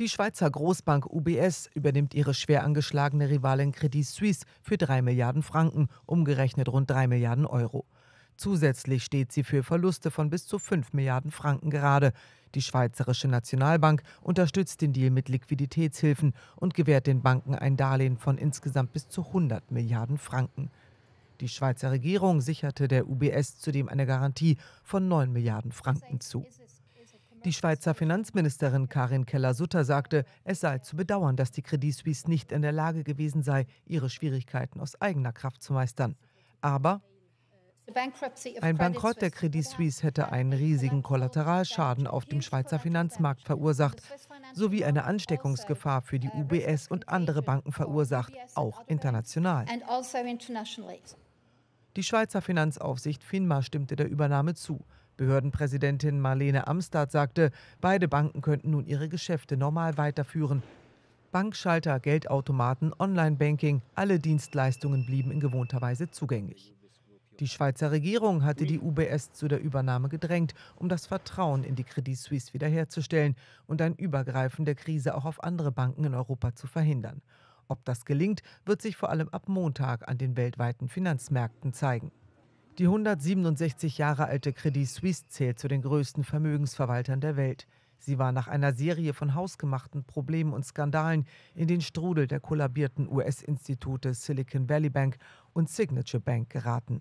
Die Schweizer Großbank UBS übernimmt ihre schwer angeschlagene Rivalin Credit Suisse für 3 Milliarden Franken, umgerechnet rund 3 Milliarden Euro. Zusätzlich steht sie für Verluste von bis zu 5 Milliarden Franken gerade. Die Schweizerische Nationalbank unterstützt den Deal mit Liquiditätshilfen und gewährt den Banken ein Darlehen von insgesamt bis zu 100 Milliarden Franken. Die Schweizer Regierung sicherte der UBS zudem eine Garantie von 9 Milliarden Franken zu. Die Schweizer Finanzministerin Karin Keller-Sutter sagte, es sei zu bedauern, dass die Credit Suisse nicht in der Lage gewesen sei, ihre Schwierigkeiten aus eigener Kraft zu meistern. Aber ein Bankrott der Credit Suisse hätte einen riesigen Kollateralschaden auf dem Schweizer Finanzmarkt verursacht, sowie eine Ansteckungsgefahr für die UBS und andere Banken verursacht, auch international. Die Schweizer Finanzaufsicht FINMA stimmte der Übernahme zu. Behördenpräsidentin Marlene Amstad sagte, beide Banken könnten nun ihre Geschäfte normal weiterführen. Bankschalter, Geldautomaten, Online-Banking, alle Dienstleistungen blieben in gewohnter Weise zugänglich. Die Schweizer Regierung hatte die UBS zu der Übernahme gedrängt, um das Vertrauen in die Credit Suisse wiederherzustellen und ein Übergreifen der Krise auch auf andere Banken in Europa zu verhindern. Ob das gelingt, wird sich vor allem ab Montag an den weltweiten Finanzmärkten zeigen. Die 167 Jahre alte Credit Suisse zählt zu den größten Vermögensverwaltern der Welt. Sie war nach einer Serie von hausgemachten Problemen und Skandalen in den Strudel der kollabierten US-Institute Silicon Valley Bank und Signature Bank geraten.